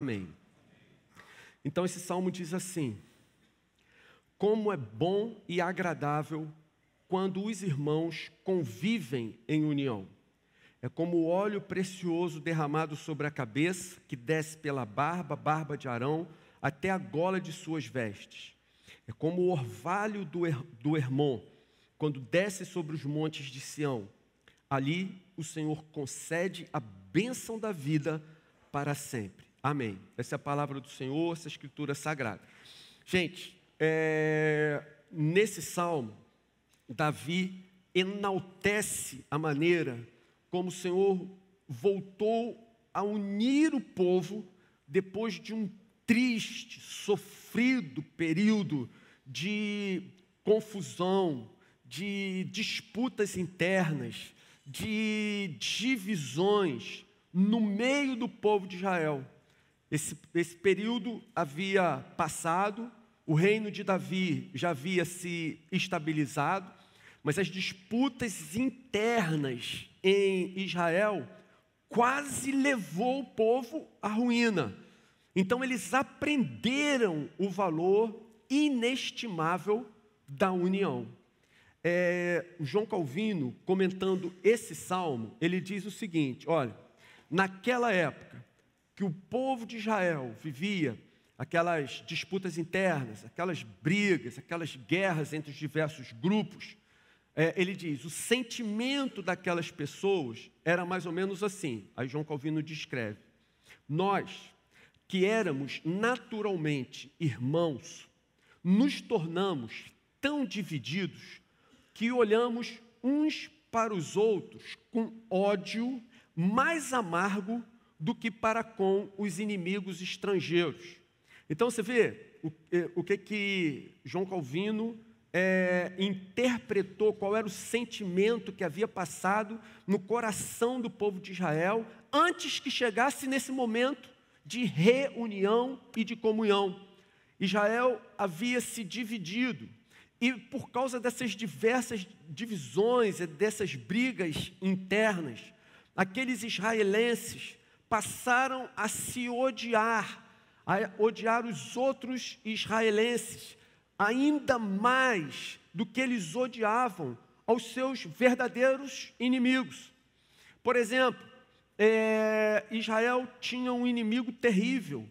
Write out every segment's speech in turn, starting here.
Amém. Então esse salmo diz assim: Como é bom e agradável quando os irmãos convivem em união. É como o óleo precioso derramado sobre a cabeça, que desce pela barba, barba de Arão, até a gola de suas vestes. É como o orvalho do, er, do quando desce sobre os montes de Sião. Ali o Senhor concede a bênção da vida para sempre. Amém. Essa é a palavra do Senhor, essa é escritura sagrada. Gente, é, nesse salmo, Davi enaltece a maneira como o Senhor voltou a unir o povo depois de um triste, sofrido período de confusão, de disputas internas, de divisões no meio do povo de Israel. Esse, esse período havia passado, o reino de Davi já havia se estabilizado, mas as disputas internas em Israel quase levou o povo à ruína. Então eles aprenderam o valor inestimável da união. É, João Calvino, comentando esse salmo, ele diz o seguinte: olha, naquela época, que o povo de Israel vivia aquelas disputas internas, aquelas brigas, aquelas guerras entre os diversos grupos, é, ele diz: o sentimento daquelas pessoas era mais ou menos assim. Aí João Calvino descreve: nós, que éramos naturalmente irmãos, nos tornamos tão divididos que olhamos uns para os outros com ódio mais amargo do que para com os inimigos estrangeiros. Então você vê o, eh, o que, que João Calvino é, interpretou, qual era o sentimento que havia passado no coração do povo de Israel antes que chegasse nesse momento de reunião e de comunhão. Israel havia se dividido, e por causa dessas diversas divisões, dessas brigas internas, aqueles israelenses passaram a se odiar, a odiar os outros israelenses, ainda mais do que eles odiavam aos seus verdadeiros inimigos. Por exemplo, é, Israel tinha um inimigo terrível.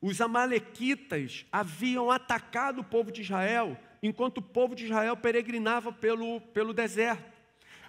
Os Amalequitas haviam atacado o povo de Israel, enquanto o povo de Israel peregrinava pelo, pelo deserto.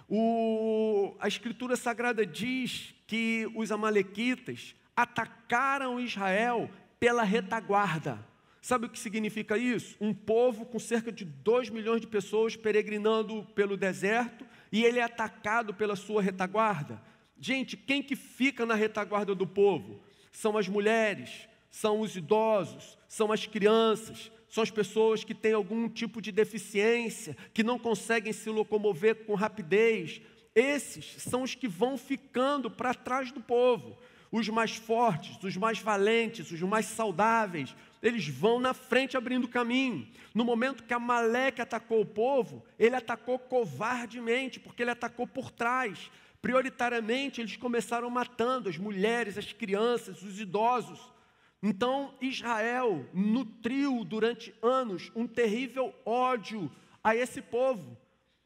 O, a Escritura Sagrada diz que os Amalequitas atacaram Israel pela retaguarda. Sabe o que significa isso? Um povo com cerca de 2 milhões de pessoas peregrinando pelo deserto e ele é atacado pela sua retaguarda. Gente, quem que fica na retaguarda do povo? São as mulheres, são os idosos, são as crianças, são as pessoas que têm algum tipo de deficiência, que não conseguem se locomover com rapidez, esses são os que vão ficando para trás do povo. Os mais fortes, os mais valentes, os mais saudáveis, eles vão na frente abrindo caminho. No momento que Amaleque atacou o povo, ele atacou covardemente, porque ele atacou por trás. Prioritariamente, eles começaram matando as mulheres, as crianças, os idosos. Então, Israel nutriu durante anos um terrível ódio a esse povo.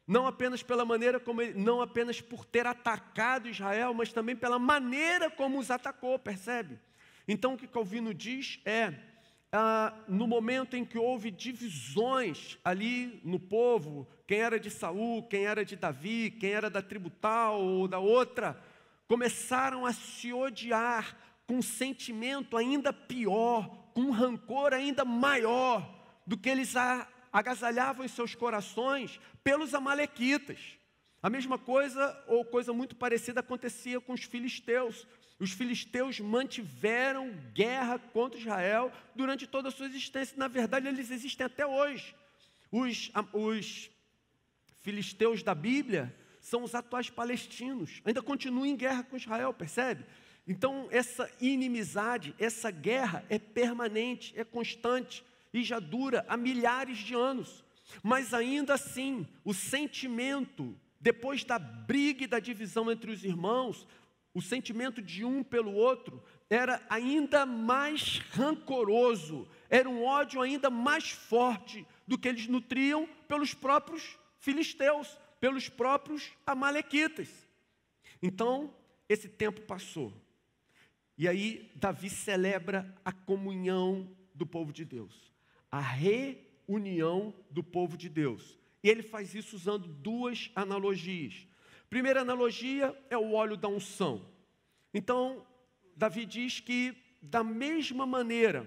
Não apenas pela maneira como ele, não apenas por ter atacado Israel, mas também pela maneira como os atacou, percebe? Então o que Calvino diz é: ah, no momento em que houve divisões ali no povo, quem era de Saul, quem era de Davi, quem era da tribo tal ou da outra, começaram a se odiar com um sentimento ainda pior, com um rancor ainda maior do que eles a agasalhavam seus corações pelos amalequitas. A mesma coisa, ou coisa muito parecida, acontecia com os filisteus. Os filisteus mantiveram guerra contra Israel durante toda a sua existência. Na verdade, eles existem até hoje. Os, os filisteus da Bíblia são os atuais palestinos. Ainda continuam em guerra com Israel, percebe? Então, essa inimizade, essa guerra é permanente, é constante e já dura há milhares de anos. Mas ainda assim, o sentimento, depois da briga e da divisão entre os irmãos, o sentimento de um pelo outro era ainda mais rancoroso, era um ódio ainda mais forte do que eles nutriam pelos próprios filisteus, pelos próprios amalequitas. Então, esse tempo passou. E aí, Davi celebra a comunhão do povo de Deus a reunião do povo de Deus. E ele faz isso usando duas analogias. Primeira analogia é o óleo da unção. Então, Davi diz que, da mesma maneira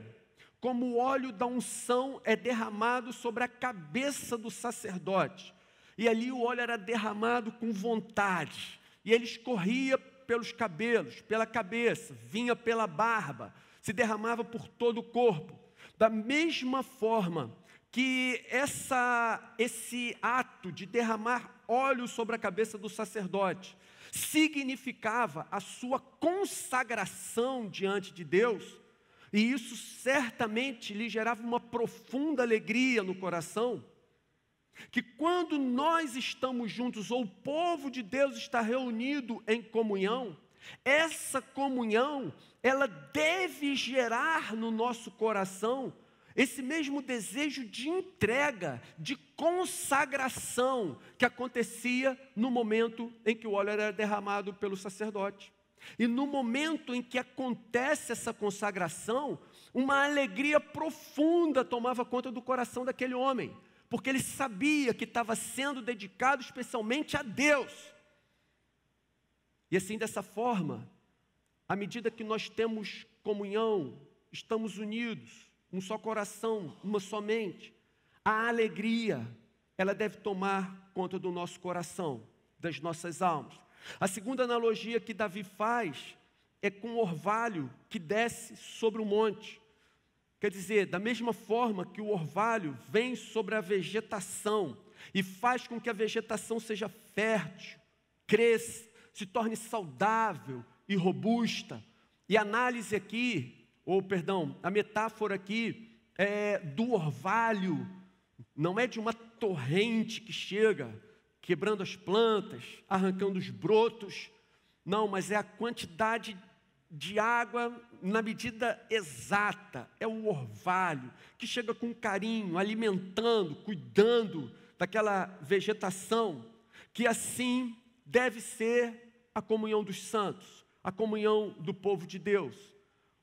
como o óleo da unção é derramado sobre a cabeça do sacerdote, e ali o óleo era derramado com vontade, e ele escorria pelos cabelos, pela cabeça, vinha pela barba, se derramava por todo o corpo. Da mesma forma que essa, esse ato de derramar óleo sobre a cabeça do sacerdote significava a sua consagração diante de Deus, e isso certamente lhe gerava uma profunda alegria no coração, que quando nós estamos juntos ou o povo de Deus está reunido em comunhão, essa comunhão ela deve gerar no nosso coração esse mesmo desejo de entrega, de consagração que acontecia no momento em que o óleo era derramado pelo sacerdote. E no momento em que acontece essa consagração, uma alegria profunda tomava conta do coração daquele homem, porque ele sabia que estava sendo dedicado especialmente a Deus. E assim, dessa forma, à medida que nós temos comunhão, estamos unidos, um só coração, uma só mente, a alegria, ela deve tomar conta do nosso coração, das nossas almas. A segunda analogia que Davi faz é com o orvalho que desce sobre o monte. Quer dizer, da mesma forma que o orvalho vem sobre a vegetação e faz com que a vegetação seja fértil, cresça, se torne saudável, e robusta. E a análise aqui, ou perdão, a metáfora aqui é do orvalho, não é de uma torrente que chega quebrando as plantas, arrancando os brotos, não, mas é a quantidade de água na medida exata, é o orvalho que chega com carinho, alimentando, cuidando daquela vegetação, que assim deve ser a comunhão dos santos a comunhão do povo de Deus.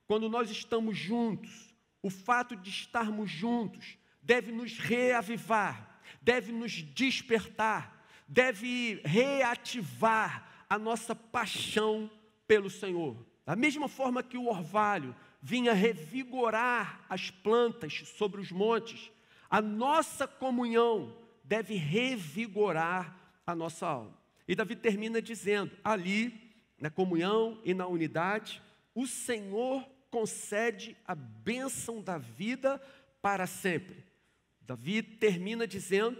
Quando nós estamos juntos, o fato de estarmos juntos deve nos reavivar, deve nos despertar, deve reativar a nossa paixão pelo Senhor. Da mesma forma que o orvalho vinha revigorar as plantas sobre os montes, a nossa comunhão deve revigorar a nossa alma. E Davi termina dizendo: ali na comunhão e na unidade, o Senhor concede a bênção da vida para sempre. Davi termina dizendo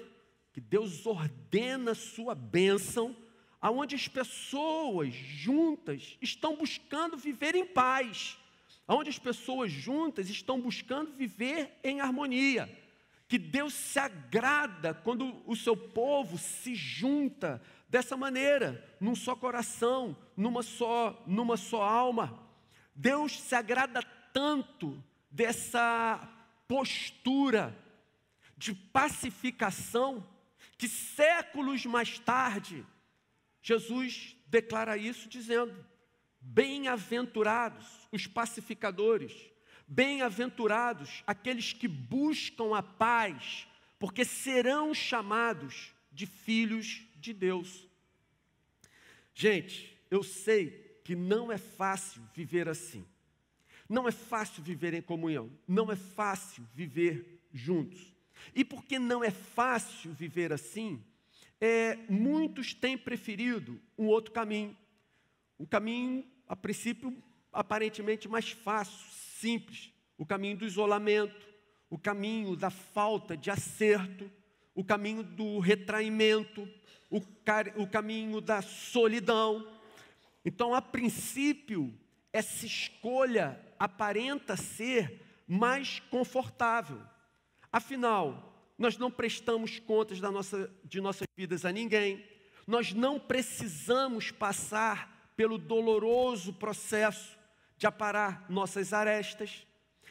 que Deus ordena sua bênção aonde as pessoas juntas estão buscando viver em paz, aonde as pessoas juntas estão buscando viver em harmonia. Que Deus se agrada quando o seu povo se junta dessa maneira, num só coração, numa só, numa só alma. Deus se agrada tanto dessa postura de pacificação que séculos mais tarde Jesus declara isso dizendo: Bem-aventurados os pacificadores, bem-aventurados aqueles que buscam a paz, porque serão chamados de filhos de Deus. Gente, eu sei que não é fácil viver assim. Não é fácil viver em comunhão. Não é fácil viver juntos. E porque não é fácil viver assim, é, muitos têm preferido um outro caminho. Um caminho, a princípio, aparentemente mais fácil, simples. O caminho do isolamento, o caminho da falta de acerto, o caminho do retraimento, o, o caminho da solidão. Então, a princípio, essa escolha aparenta ser mais confortável. Afinal, nós não prestamos contas nossa, de nossas vidas a ninguém, nós não precisamos passar pelo doloroso processo de aparar nossas arestas.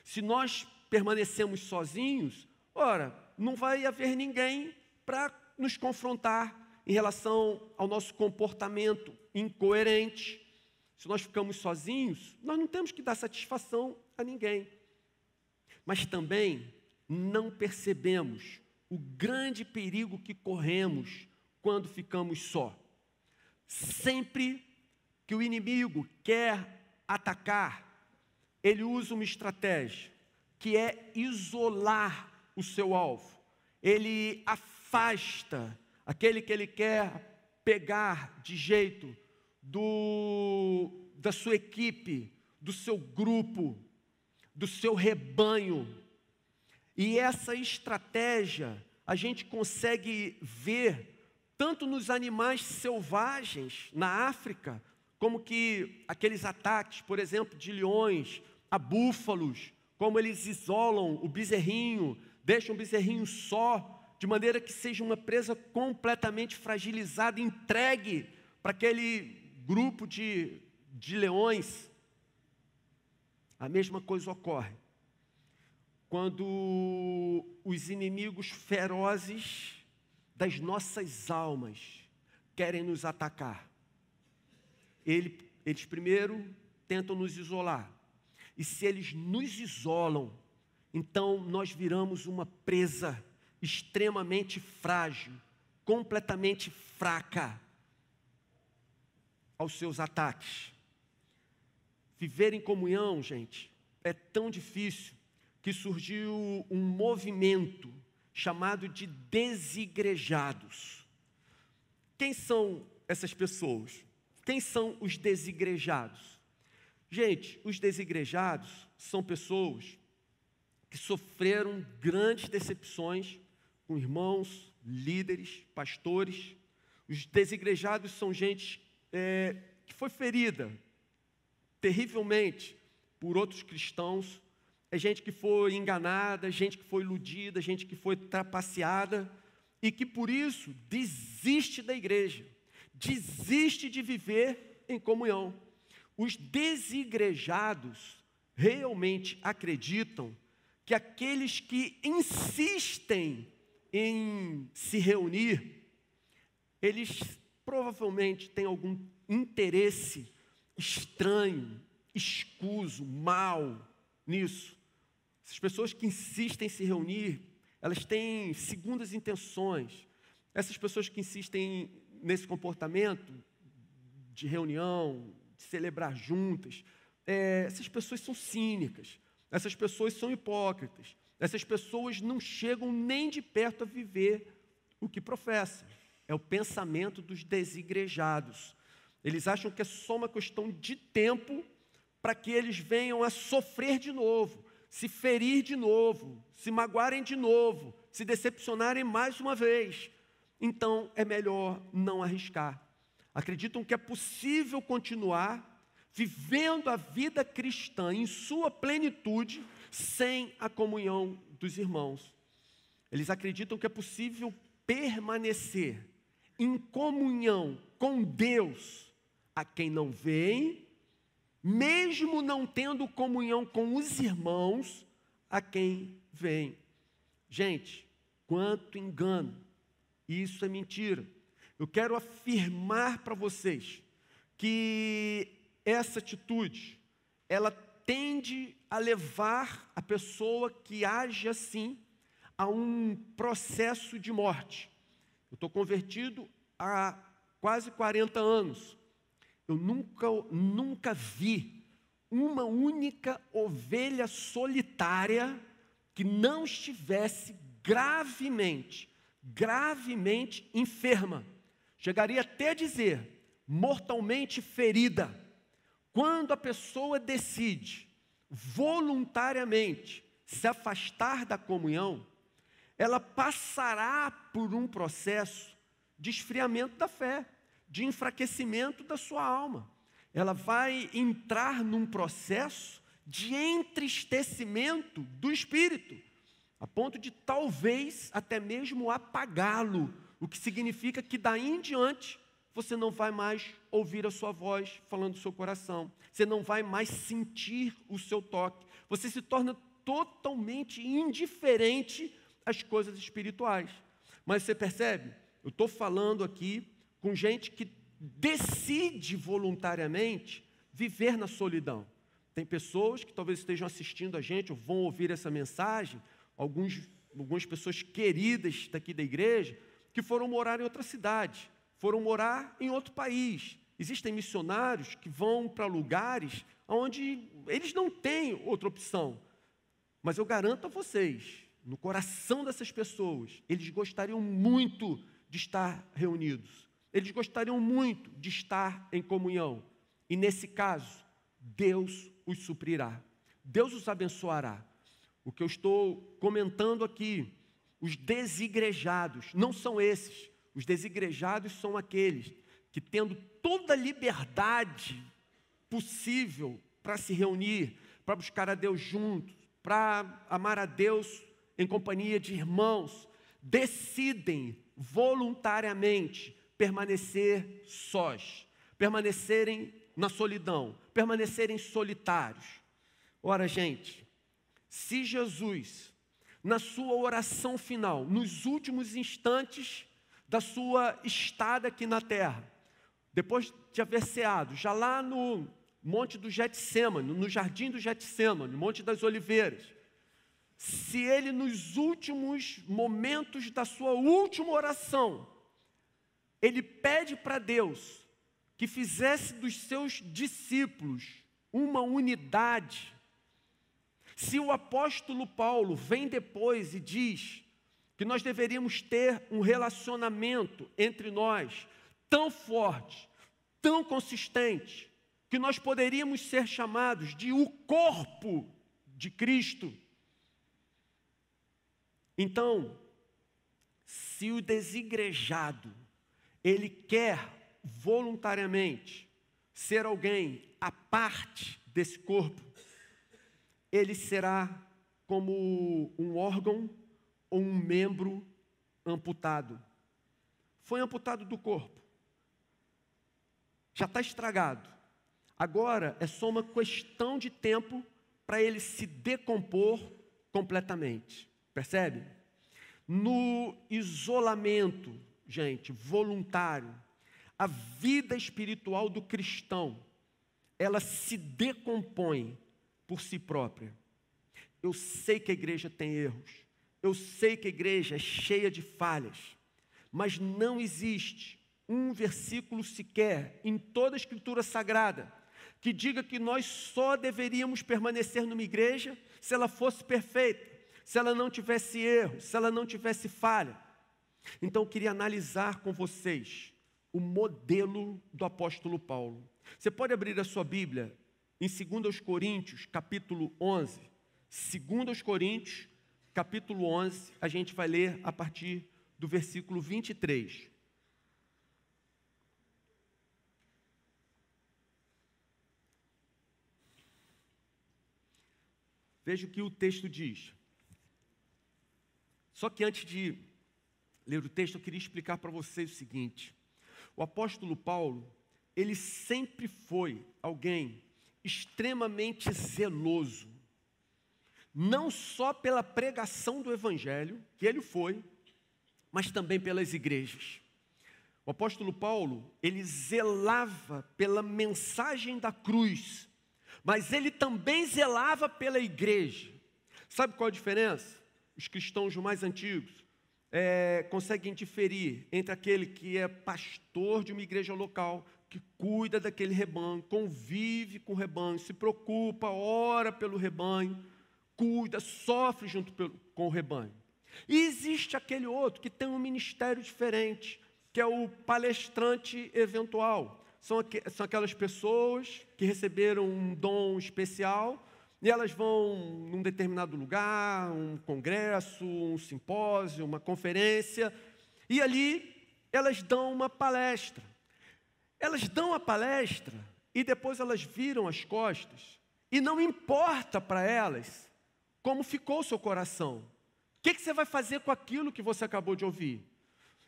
Se nós permanecemos sozinhos, ora, não vai haver ninguém para nos confrontar, em relação ao nosso comportamento incoerente. Se nós ficamos sozinhos, nós não temos que dar satisfação a ninguém. Mas também não percebemos o grande perigo que corremos quando ficamos só. Sempre que o inimigo quer atacar, ele usa uma estratégia que é isolar o seu alvo. Ele afasta aquele que ele quer pegar de jeito do, da sua equipe, do seu grupo, do seu rebanho. E essa estratégia a gente consegue ver tanto nos animais selvagens na África, como que aqueles ataques, por exemplo, de leões a búfalos, como eles isolam o bezerrinho, deixam o bezerrinho só de maneira que seja uma presa completamente fragilizada, entregue para aquele grupo de, de leões. A mesma coisa ocorre quando os inimigos ferozes das nossas almas querem nos atacar. Ele, eles primeiro tentam nos isolar, e se eles nos isolam, então nós viramos uma presa extremamente frágil, completamente fraca aos seus ataques. Viver em comunhão, gente, é tão difícil que surgiu um movimento chamado de desigrejados. Quem são essas pessoas? Quem são os desigrejados? Gente, os desigrejados são pessoas que sofreram grandes decepções com irmãos, líderes, pastores. Os desigrejados são gente é, que foi ferida terrivelmente por outros cristãos. É gente que foi enganada, gente que foi iludida, gente que foi trapaceada e que por isso desiste da igreja, desiste de viver em comunhão. Os desigrejados realmente acreditam que aqueles que insistem em se reunir, eles provavelmente têm algum interesse estranho, escuso, mal nisso. Essas pessoas que insistem em se reunir, elas têm segundas intenções. Essas pessoas que insistem nesse comportamento de reunião, de celebrar juntas, é, essas pessoas são cínicas, essas pessoas são hipócritas, essas pessoas não chegam nem de perto a viver o que professam. É o pensamento dos desigrejados. Eles acham que é só uma questão de tempo para que eles venham a sofrer de novo, se ferir de novo, se magoarem de novo, se decepcionarem mais uma vez. Então é melhor não arriscar. Acreditam que é possível continuar vivendo a vida cristã em sua plenitude sem a comunhão dos irmãos. Eles acreditam que é possível permanecer em comunhão com Deus a quem não vem, mesmo não tendo comunhão com os irmãos a quem vem. Gente, quanto engano! Isso é mentira. Eu quero afirmar para vocês que essa atitude, ela tende a levar a pessoa que age assim a um processo de morte. Eu estou convertido há quase 40 anos. Eu nunca, nunca vi uma única ovelha solitária que não estivesse gravemente, gravemente enferma. Chegaria até a dizer, mortalmente ferida. Quando a pessoa decide voluntariamente se afastar da comunhão, ela passará por um processo de esfriamento da fé, de enfraquecimento da sua alma. Ela vai entrar num processo de entristecimento do espírito, a ponto de talvez até mesmo apagá-lo, o que significa que daí em diante você não vai mais ouvir a sua voz falando do seu coração, você não vai mais sentir o seu toque, você se torna totalmente indiferente às coisas espirituais. Mas você percebe? Eu estou falando aqui com gente que decide voluntariamente viver na solidão. Tem pessoas que talvez estejam assistindo a gente ou vão ouvir essa mensagem, alguns, algumas pessoas queridas daqui da igreja, que foram morar em outra cidade foram morar em outro país. Existem missionários que vão para lugares onde eles não têm outra opção. Mas eu garanto a vocês, no coração dessas pessoas, eles gostariam muito de estar reunidos. Eles gostariam muito de estar em comunhão. E nesse caso, Deus os suprirá. Deus os abençoará. O que eu estou comentando aqui, os desigrejados, não são esses os desigrejados são aqueles que, tendo toda a liberdade possível para se reunir, para buscar a Deus juntos, para amar a Deus em companhia de irmãos, decidem voluntariamente permanecer sós, permanecerem na solidão, permanecerem solitários. Ora, gente, se Jesus, na sua oração final, nos últimos instantes da sua estada aqui na terra, depois de haver ceado, já lá no monte do Getsemane, no jardim do Getsemane, no monte das oliveiras, se ele nos últimos momentos da sua última oração, ele pede para Deus que fizesse dos seus discípulos uma unidade. Se o apóstolo Paulo vem depois e diz que nós deveríamos ter um relacionamento entre nós tão forte, tão consistente, que nós poderíamos ser chamados de o corpo de Cristo. Então, se o desigrejado ele quer voluntariamente ser alguém a parte desse corpo, ele será como um órgão ou um membro amputado. Foi amputado do corpo. Já está estragado. Agora é só uma questão de tempo para ele se decompor completamente. Percebe? No isolamento, gente, voluntário, a vida espiritual do cristão, ela se decompõe por si própria. Eu sei que a igreja tem erros. Eu sei que a igreja é cheia de falhas, mas não existe um versículo sequer em toda a Escritura Sagrada que diga que nós só deveríamos permanecer numa igreja se ela fosse perfeita, se ela não tivesse erro, se ela não tivesse falha. Então eu queria analisar com vocês o modelo do apóstolo Paulo. Você pode abrir a sua Bíblia em 2 Coríntios, capítulo 11. 2 Coríntios, capítulo 11, a gente vai ler a partir do versículo 23. Veja o que o texto diz. Só que antes de ler o texto, eu queria explicar para vocês o seguinte: o apóstolo Paulo, ele sempre foi alguém extremamente zeloso não só pela pregação do Evangelho, que ele foi, mas também pelas igrejas. O apóstolo Paulo, ele zelava pela mensagem da cruz, mas ele também zelava pela igreja. Sabe qual a diferença? Os cristãos mais antigos é, conseguem diferir entre aquele que é pastor de uma igreja local, que cuida daquele rebanho, convive com o rebanho, se preocupa, ora pelo rebanho, cuida, sofre junto com o rebanho. E existe aquele outro que tem um ministério diferente, que é o palestrante eventual. São, aqu são aquelas pessoas que receberam um dom especial e elas vão num determinado lugar, um congresso, um simpósio, uma conferência, e ali elas dão uma palestra. Elas dão a palestra e depois elas viram as costas, e não importa para elas como ficou o seu coração. O que, que você vai fazer com aquilo que você acabou de ouvir?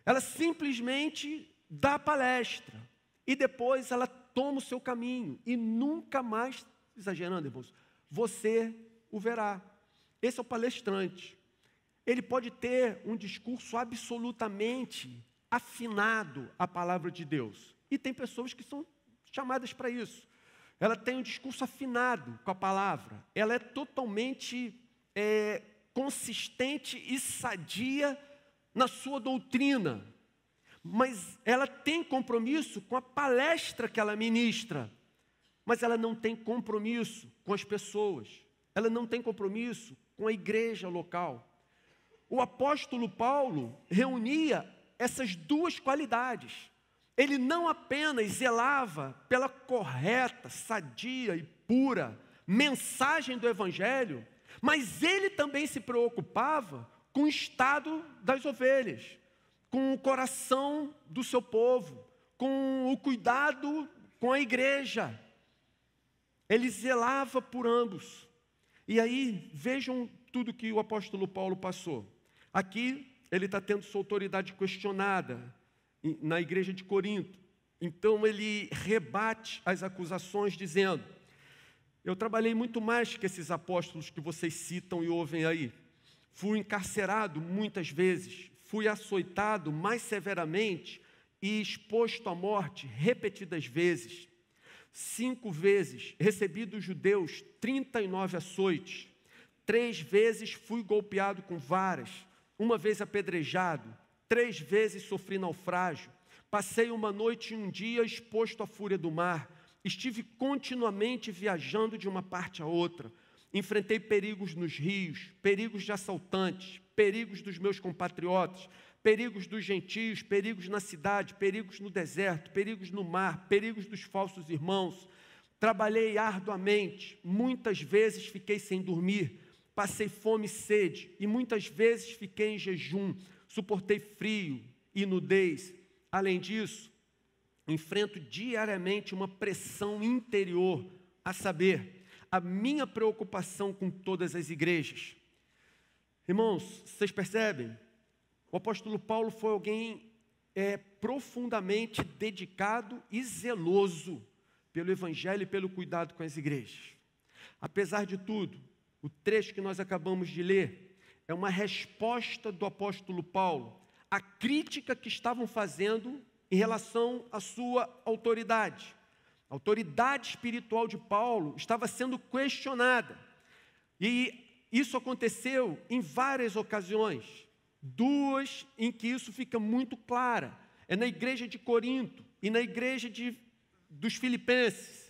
Ela simplesmente dá a palestra e depois ela toma o seu caminho e nunca mais, exagerando, irmãos, você o verá. Esse é o palestrante. Ele pode ter um discurso absolutamente afinado à palavra de Deus. E tem pessoas que são chamadas para isso. Ela tem um discurso afinado com a palavra. Ela é totalmente é, consistente e sadia na sua doutrina, mas ela tem compromisso com a palestra que ela ministra, mas ela não tem compromisso com as pessoas, ela não tem compromisso com a igreja local. O apóstolo Paulo reunia essas duas qualidades. Ele não apenas zelava pela correta, sadia e pura mensagem do Evangelho, mas ele também se preocupava com o estado das ovelhas, com o coração do seu povo, com o cuidado com a igreja. Ele zelava por ambos. E aí, vejam tudo que o apóstolo Paulo passou. Aqui, ele está tendo sua autoridade questionada na igreja de Corinto. Então, ele rebate as acusações, dizendo: eu trabalhei muito mais que esses apóstolos que vocês citam e ouvem aí. Fui encarcerado muitas vezes, fui açoitado mais severamente e exposto à morte repetidas vezes. Cinco vezes recebi dos judeus 39 açoites. Três vezes fui golpeado com varas, uma vez apedrejado, três vezes sofri naufrágio. Passei uma noite e um dia exposto à fúria do mar Estive continuamente viajando de uma parte a outra. Enfrentei perigos nos rios, perigos de assaltantes, perigos dos meus compatriotas, perigos dos gentios, perigos na cidade, perigos no deserto, perigos no mar, perigos dos falsos irmãos. Trabalhei arduamente, muitas vezes fiquei sem dormir, passei fome e sede, e muitas vezes fiquei em jejum, suportei frio e nudez. Além disso, enfrento diariamente uma pressão interior, a saber, a minha preocupação com todas as igrejas. Irmãos, vocês percebem? O apóstolo Paulo foi alguém é, profundamente dedicado e zeloso pelo evangelho e pelo cuidado com as igrejas. Apesar de tudo, o trecho que nós acabamos de ler é uma resposta do apóstolo Paulo à crítica que estavam fazendo em relação à sua autoridade. A autoridade espiritual de Paulo estava sendo questionada. E isso aconteceu em várias ocasiões, duas em que isso fica muito clara. É na igreja de Corinto e na igreja de, dos Filipenses.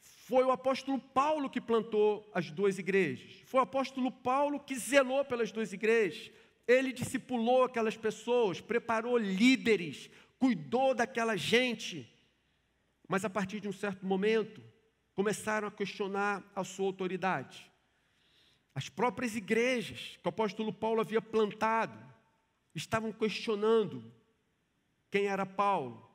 Foi o apóstolo Paulo que plantou as duas igrejas. Foi o apóstolo Paulo que zelou pelas duas igrejas. Ele discipulou aquelas pessoas, preparou líderes cuidou daquela gente. Mas a partir de um certo momento, começaram a questionar a sua autoridade. As próprias igrejas que o apóstolo Paulo havia plantado estavam questionando quem era Paulo.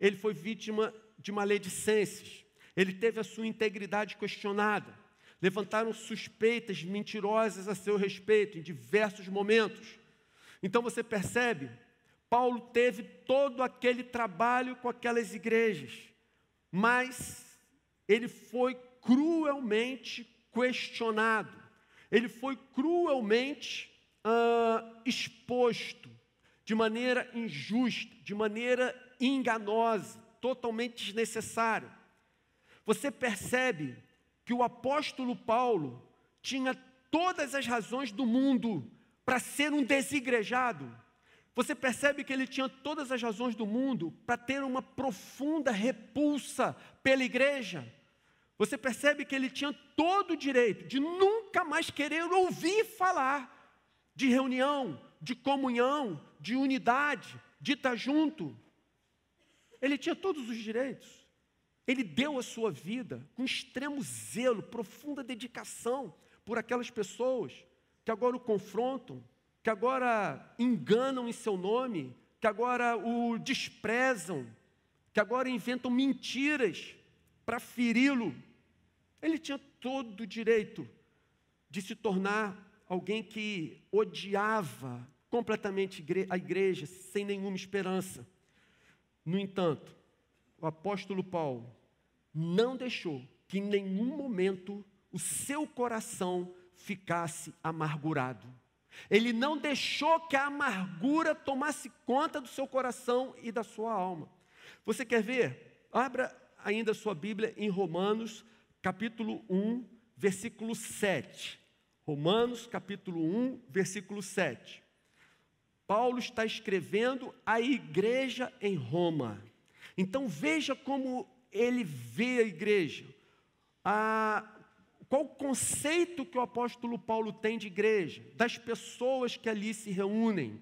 Ele foi vítima de maledicências, ele teve a sua integridade questionada. Levantaram suspeitas mentirosas a seu respeito em diversos momentos. Então você percebe Paulo teve todo aquele trabalho com aquelas igrejas, mas ele foi cruelmente questionado, ele foi cruelmente uh, exposto, de maneira injusta, de maneira enganosa, totalmente desnecessária. Você percebe que o apóstolo Paulo tinha todas as razões do mundo para ser um desigrejado, você percebe que ele tinha todas as razões do mundo para ter uma profunda repulsa pela igreja. Você percebe que ele tinha todo o direito de nunca mais querer ouvir falar de reunião, de comunhão, de unidade, de estar junto. Ele tinha todos os direitos. Ele deu a sua vida com extremo zelo, profunda dedicação por aquelas pessoas que agora o confrontam, que agora enganam em seu nome, que agora o desprezam, que agora inventam mentiras para feri-lo. Ele tinha todo o direito de se tornar alguém que odiava completamente a igreja, sem nenhuma esperança. No entanto, o apóstolo Paulo não deixou que em nenhum momento o seu coração ficasse amargurado. Ele não deixou que a amargura tomasse conta do seu coração e da sua alma. Você quer ver? Abra ainda a sua Bíblia em Romanos, capítulo 1, versículo 7. Romanos, capítulo 1, versículo 7. Paulo está escrevendo à igreja em Roma. Então veja como ele vê a igreja. A qual o conceito que o apóstolo Paulo tem de igreja, das pessoas que ali se reúnem?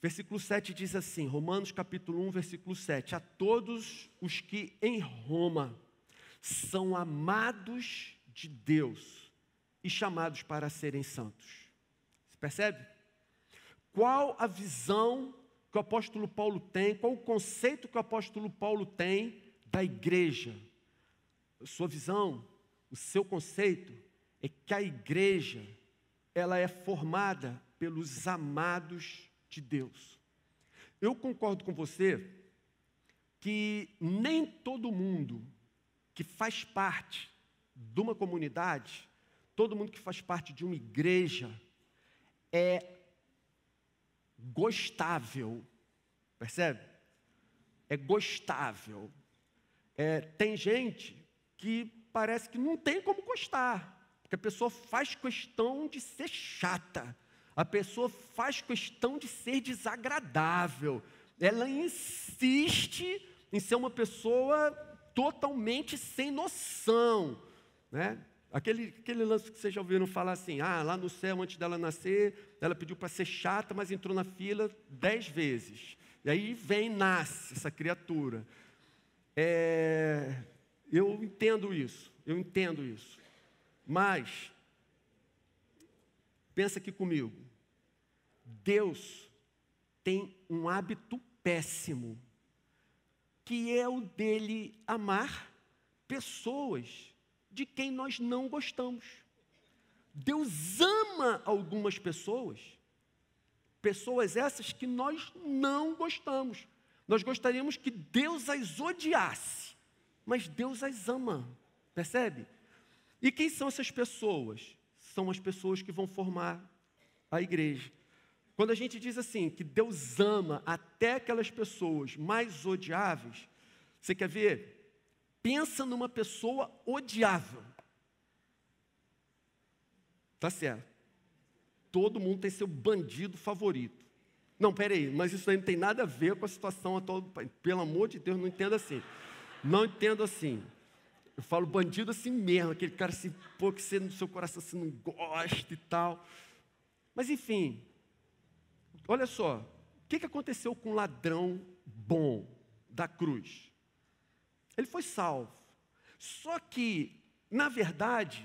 Versículo 7 diz assim, Romanos capítulo 1, versículo 7: A todos os que em Roma são amados de Deus e chamados para serem santos. Você percebe? Qual a visão que o apóstolo Paulo tem, qual o conceito que o apóstolo Paulo tem da igreja? sua visão, o seu conceito é que a igreja ela é formada pelos amados de Deus. Eu concordo com você que nem todo mundo que faz parte de uma comunidade, todo mundo que faz parte de uma igreja é gostável, percebe? É gostável. É, tem gente que parece que não tem como gostar, porque a pessoa faz questão de ser chata, a pessoa faz questão de ser desagradável, ela insiste em ser uma pessoa totalmente sem noção, né? Aquele, aquele lance que vocês já ouviram falar assim, ah, lá no céu, antes dela nascer, ela pediu para ser chata, mas entrou na fila dez vezes. E aí vem, nasce essa criatura. É, eu entendo isso, eu entendo isso. Mas, pensa aqui comigo. Deus tem um hábito péssimo, que é o dele amar pessoas de quem nós não gostamos. Deus ama algumas pessoas, pessoas essas que nós não gostamos. Nós gostaríamos que Deus as odiasse mas Deus as ama, percebe? E quem são essas pessoas? São as pessoas que vão formar a igreja. Quando a gente diz assim, que Deus ama até aquelas pessoas mais odiáveis, você quer ver? Pensa numa pessoa odiável. Tá certo. Todo mundo tem seu bandido favorito. Não, peraí, mas isso aí não tem nada a ver com a situação atual do país. Pelo amor de Deus, não entenda assim. Não entendo assim. Eu falo bandido assim mesmo, aquele cara assim, pô, que você no seu coração assim não gosta e tal. Mas enfim, olha só, o que, que aconteceu com o ladrão bom da cruz? Ele foi salvo. Só que, na verdade,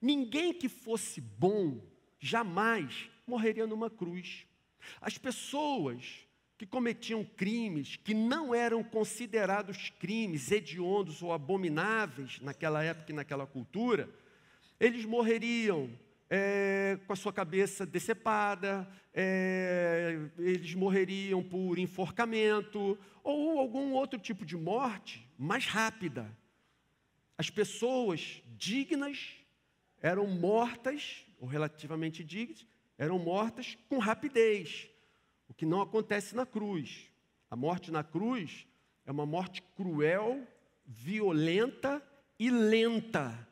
ninguém que fosse bom jamais morreria numa cruz. As pessoas que cometiam crimes que não eram considerados crimes hediondos ou abomináveis naquela época e naquela cultura, eles morreriam é, com a sua cabeça decepada, é, eles morreriam por enforcamento ou algum outro tipo de morte mais rápida. As pessoas dignas eram mortas, ou relativamente dignas, eram mortas com rapidez. O que não acontece na cruz. A morte na cruz é uma morte cruel, violenta e lenta.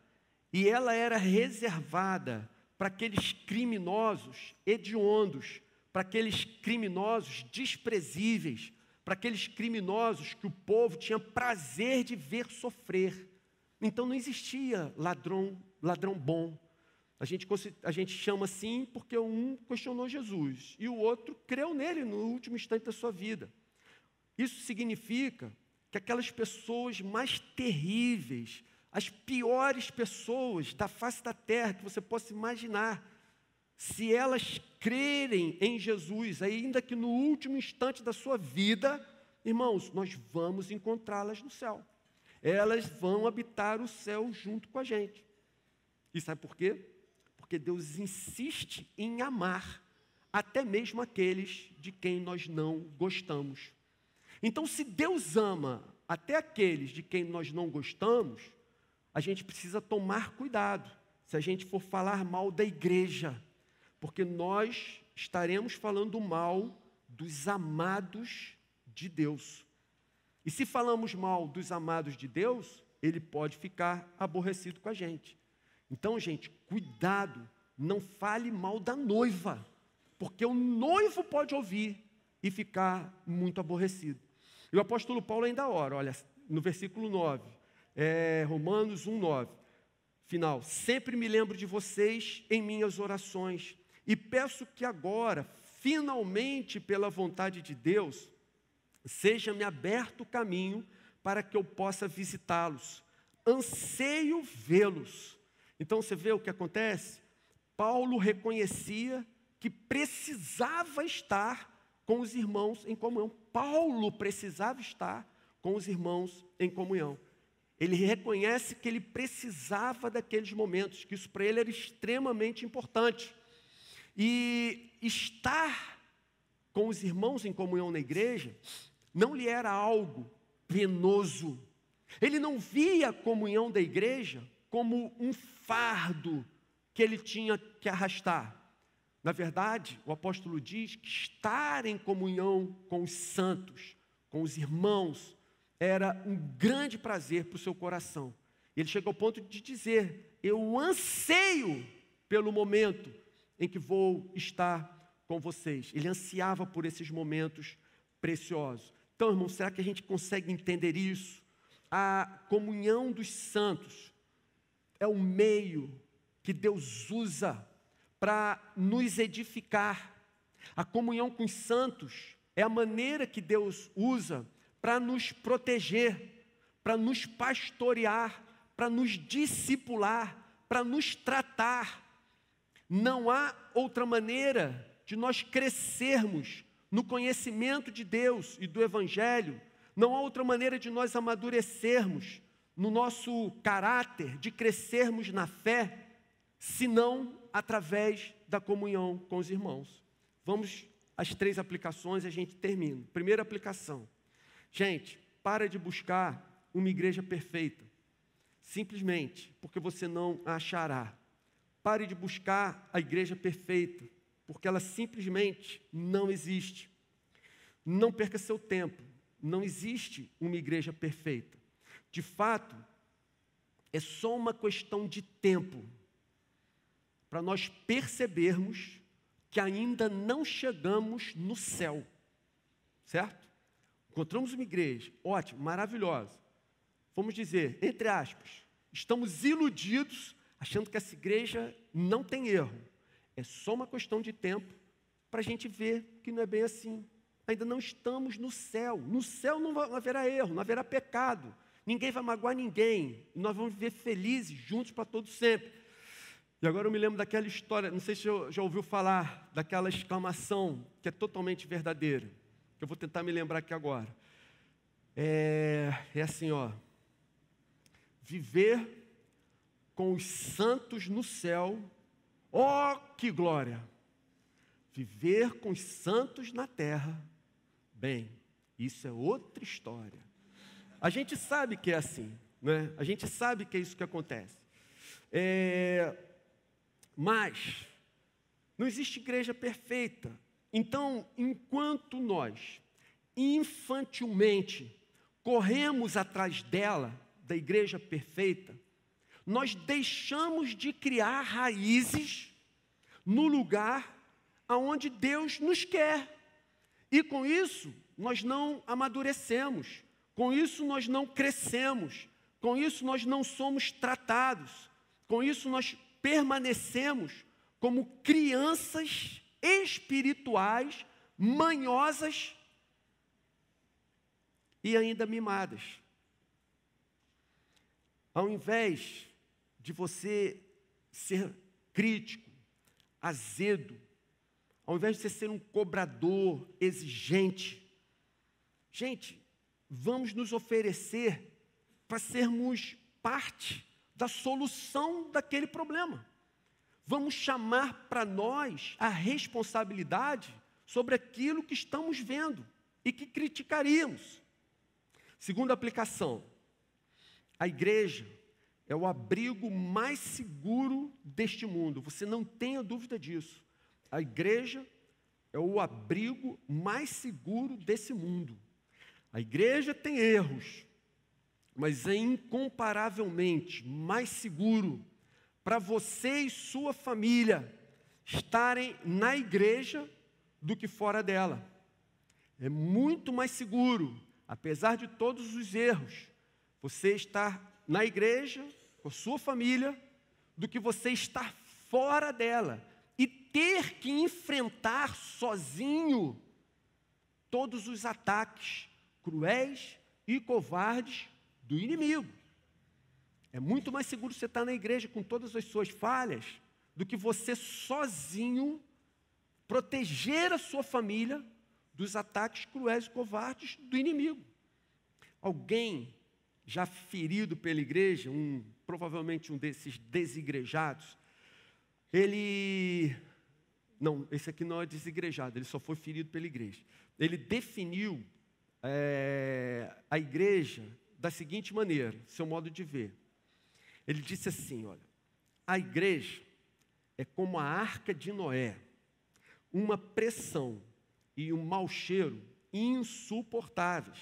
E ela era reservada para aqueles criminosos hediondos, para aqueles criminosos desprezíveis, para aqueles criminosos que o povo tinha prazer de ver sofrer. Então não existia ladrão, ladrão bom, a gente, a gente chama assim porque um questionou Jesus e o outro creu nele no último instante da sua vida. Isso significa que aquelas pessoas mais terríveis, as piores pessoas da face da terra que você possa imaginar, se elas crerem em Jesus, ainda que no último instante da sua vida, irmãos, nós vamos encontrá-las no céu. Elas vão habitar o céu junto com a gente. E sabe por quê? porque Deus insiste em amar até mesmo aqueles de quem nós não gostamos. Então, se Deus ama até aqueles de quem nós não gostamos, a gente precisa tomar cuidado se a gente for falar mal da igreja, porque nós estaremos falando mal dos amados de Deus. E se falamos mal dos amados de Deus, ele pode ficar aborrecido com a gente. Então, gente, cuidado, não fale mal da noiva, porque o noivo pode ouvir e ficar muito aborrecido. E o apóstolo Paulo ainda ora, olha, no versículo 9, é, Romanos 1, 9, final: Sempre me lembro de vocês em minhas orações e peço que agora, finalmente, pela vontade de Deus, seja-me aberto o caminho para que eu possa visitá-los. Anseio vê-los então você vê o que acontece? Paulo reconhecia que precisava estar com os irmãos em comunhão. Paulo precisava estar com os irmãos em comunhão. Ele reconhece que ele precisava daqueles momentos, que isso para ele era extremamente importante. E estar com os irmãos em comunhão na igreja não lhe era algo penoso. Ele não via a comunhão da igreja como um fardo que ele tinha que arrastar. Na verdade, o apóstolo diz que estar em comunhão com os santos, com os irmãos, era um grande prazer para o seu coração. Ele chega ao ponto de dizer: Eu anseio pelo momento em que vou estar com vocês. Ele ansiava por esses momentos preciosos. Então, irmão, será que a gente consegue entender isso? A comunhão dos santos é o meio que Deus usa para nos edificar. A comunhão com os santos é a maneira que Deus usa para nos proteger, para nos pastorear, para nos discipular, para nos tratar. Não há outra maneira de nós crescermos no conhecimento de Deus e do Evangelho, não há outra maneira de nós amadurecermos no nosso caráter de crescermos na fé, senão através da comunhão com os irmãos. Vamos às três aplicações e a gente termina. Primeira aplicação. Gente, para de buscar uma igreja perfeita. Simplesmente porque você não a achará. Pare de buscar a igreja perfeita, porque ela simplesmente não existe. Não perca seu tempo. Não existe uma igreja perfeita. De fato, é só uma questão de tempo para nós percebermos que ainda não chegamos no céu, certo? Encontramos uma igreja, ótimo, maravilhosa. Vamos dizer, entre aspas, estamos iludidos achando que essa igreja não tem erro. É só uma questão de tempo para a gente ver que não é bem assim. Ainda não estamos no céu. No céu não haverá erro, não haverá pecado. Ninguém vai magoar ninguém. Nós vamos viver felizes juntos para todo sempre. E agora eu me lembro daquela história, não sei se você já ouviu falar, daquela exclamação que é totalmente verdadeira, que eu vou tentar me lembrar aqui agora. É, é assim, ó. Viver com os santos no céu, ó oh, que glória! Viver com os santos na terra, bem, isso é outra história. A gente sabe que é assim, né? a gente sabe que é isso que acontece. É... Mas, não existe igreja perfeita. Então, enquanto nós infantilmente corremos atrás dela, da igreja perfeita, nós deixamos de criar raízes no lugar aonde Deus nos quer. E com isso, nós não amadurecemos, com isso nós não crescemos, com isso nós não somos tratados, com isso nós permanecemos como crianças espirituais, manhosas e ainda mimadas. Ao invés de você ser crítico, azedo, ao invés de você ser um cobrador exigente, gente, vamos nos oferecer para sermos parte da solução daquele problema. Vamos chamar para nós a responsabilidade sobre aquilo que estamos vendo e que criticaríamos. Segunda aplicação: a igreja é o abrigo mais seguro deste mundo. Você não tenha dúvida disso. A igreja é o abrigo mais seguro desse mundo. A igreja tem erros, mas é incomparavelmente mais seguro para você e sua família estarem na igreja do que fora dela. É muito mais seguro, apesar de todos os erros, você estar na igreja com sua família do que você estar fora dela e ter que enfrentar sozinho todos os ataques cruéis e covardes do inimigo. É muito mais seguro você estar na igreja com todas as suas falhas do que você sozinho proteger a sua família dos ataques cruéis e covardes do inimigo. Alguém já ferido pela igreja, um, provavelmente um desses desigrejados, ele. Não, esse aqui não é desigrejado, ele só foi ferido pela igreja. Ele definiu é, a igreja da seguinte maneira, seu modo de ver. Ele disse assim: olha, a igreja é como a arca de Noé, uma pressão e um mau cheiro insuportáveis.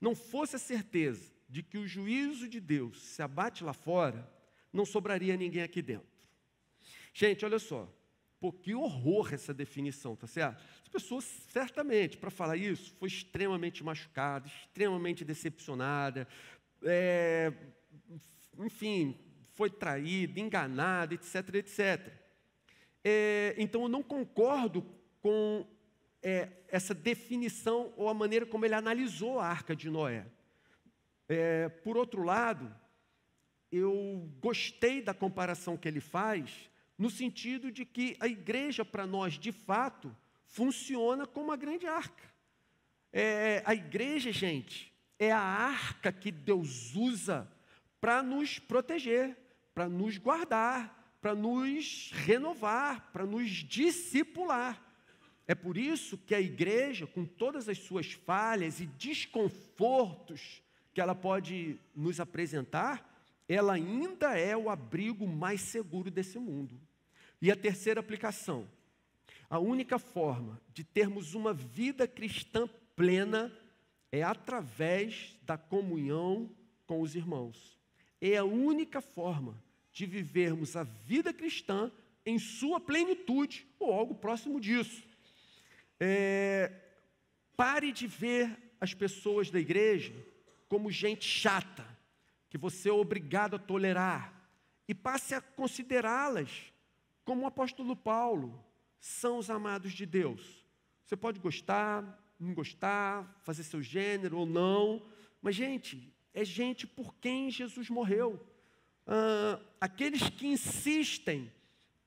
Não fosse a certeza de que o juízo de Deus se abate lá fora, não sobraria ninguém aqui dentro. Gente, olha só, pô, que horror essa definição, tá certo? pessoas, certamente, para falar isso, foi extremamente machucada, extremamente decepcionada, é, enfim, foi traída, enganada, etc, etc. É, então, eu não concordo com é, essa definição ou a maneira como ele analisou a arca de Noé. É, por outro lado, eu gostei da comparação que ele faz, no sentido de que a igreja, para nós, de fato, funciona como a grande arca. É, é, a igreja, gente, é a arca que Deus usa para nos proteger, para nos guardar, para nos renovar, para nos discipular. É por isso que a igreja, com todas as suas falhas e desconfortos que ela pode nos apresentar, ela ainda é o abrigo mais seguro desse mundo. E a terceira aplicação, a única forma de termos uma vida cristã plena é através da comunhão com os irmãos. É a única forma de vivermos a vida cristã em sua plenitude ou algo próximo disso. É, pare de ver as pessoas da igreja como gente chata, que você é obrigado a tolerar, e passe a considerá-las como o apóstolo Paulo, são os amados de Deus. Você pode gostar, não gostar, fazer seu gênero ou não, mas, gente, é gente por quem Jesus morreu. Ah, aqueles que insistem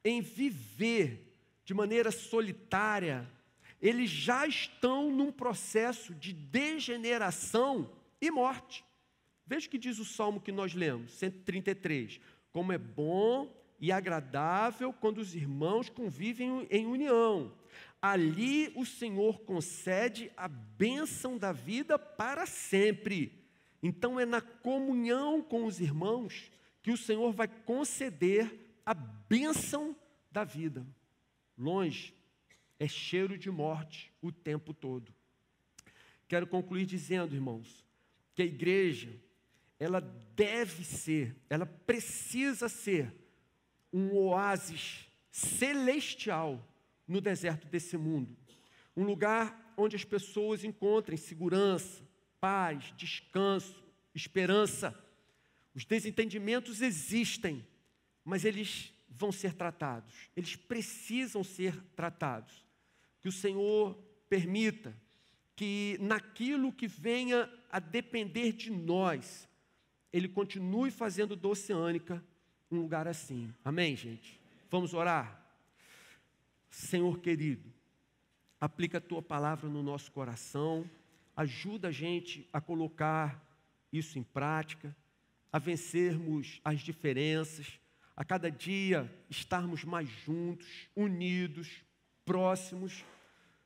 em viver de maneira solitária, eles já estão num processo de degeneração e morte. Veja o que diz o salmo que nós lemos, 133. Como é bom e agradável quando os irmãos convivem em união. Ali o Senhor concede a bênção da vida para sempre. Então é na comunhão com os irmãos que o Senhor vai conceder a bênção da vida. Longe é cheiro de morte o tempo todo. Quero concluir dizendo, irmãos, que a igreja, ela deve ser, ela precisa ser um oásis celestial no deserto desse mundo. Um lugar onde as pessoas encontrem segurança, paz, descanso, esperança. Os desentendimentos existem, mas eles vão ser tratados, eles precisam ser tratados. Que o Senhor permita que naquilo que venha a depender de nós, Ele continue fazendo do Oceânica um lugar assim. Amém, gente? Vamos orar? Senhor querido, aplica a tua palavra no nosso coração, ajuda a gente a colocar isso em prática, a vencermos as diferenças, a cada dia estarmos mais juntos, unidos, próximos.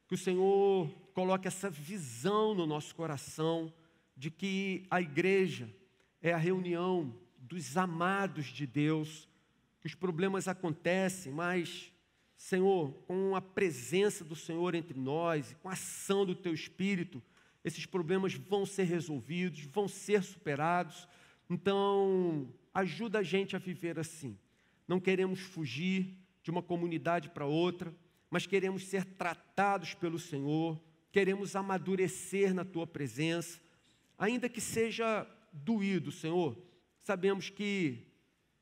Que o Senhor coloque essa visão no nosso coração de que a igreja é a reunião dos amados de Deus, que os problemas acontecem, mas, Senhor, com a presença do Senhor entre nós, com a ação do Teu Espírito, esses problemas vão ser resolvidos, vão ser superados. Então, ajuda a gente a viver assim. Não queremos fugir de uma comunidade para outra, mas queremos ser tratados pelo Senhor, queremos amadurecer na tua presença, ainda que seja doído, Senhor sabemos que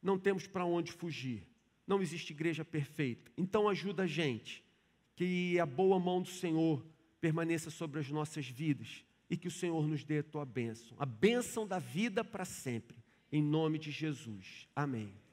não temos para onde fugir, não existe igreja perfeita. Então, ajuda a gente, que a boa mão do Senhor permaneça sobre as nossas vidas e que o Senhor nos dê a tua bênção, a bênção da vida para sempre, em nome de Jesus. Amém.